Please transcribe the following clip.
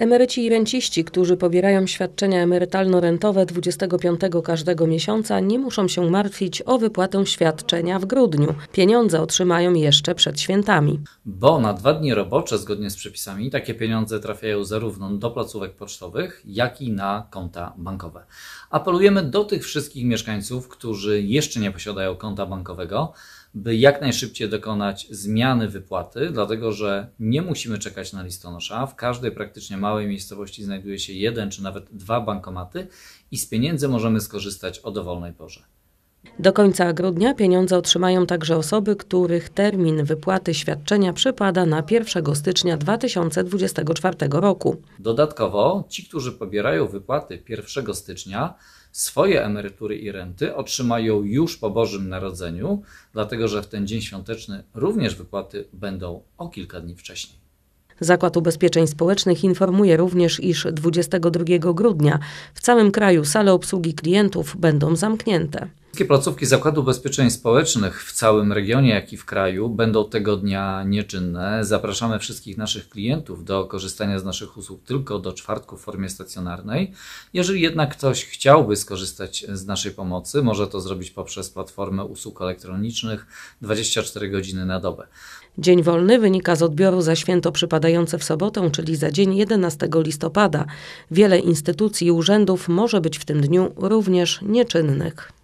Emeryci i renciści, którzy pobierają świadczenia emerytalno-rentowe 25 każdego miesiąca, nie muszą się martwić o wypłatę świadczenia w grudniu. Pieniądze otrzymają jeszcze przed świętami. Bo na dwa dni robocze, zgodnie z przepisami, takie pieniądze trafiają zarówno do placówek pocztowych, jak i na konta bankowe. Apelujemy do tych wszystkich mieszkańców, którzy jeszcze nie posiadają konta bankowego, by jak najszybciej dokonać zmiany wypłaty, dlatego że nie musimy czekać na listonosza. W każdej praktycznie małej miejscowości znajduje się jeden czy nawet dwa bankomaty i z pieniędzy możemy skorzystać o dowolnej porze. Do końca grudnia pieniądze otrzymają także osoby, których termin wypłaty świadczenia przypada na 1 stycznia 2024 roku. Dodatkowo ci, którzy pobierają wypłaty 1 stycznia, swoje emerytury i renty otrzymają już po Bożym Narodzeniu, dlatego że w ten dzień świąteczny również wypłaty będą o kilka dni wcześniej. Zakład Ubezpieczeń Społecznych informuje również, iż 22 grudnia w całym kraju sale obsługi klientów będą zamknięte. Wszystkie placówki Zakładu Ubezpieczeń Społecznych w całym regionie, jak i w kraju będą tego dnia nieczynne. Zapraszamy wszystkich naszych klientów do korzystania z naszych usług tylko do czwartku w formie stacjonarnej. Jeżeli jednak ktoś chciałby skorzystać z naszej pomocy, może to zrobić poprzez platformę usług elektronicznych 24 godziny na dobę. Dzień wolny wynika z odbioru za święto przypadające w sobotę, czyli za dzień 11 listopada. Wiele instytucji i urzędów może być w tym dniu również nieczynnych.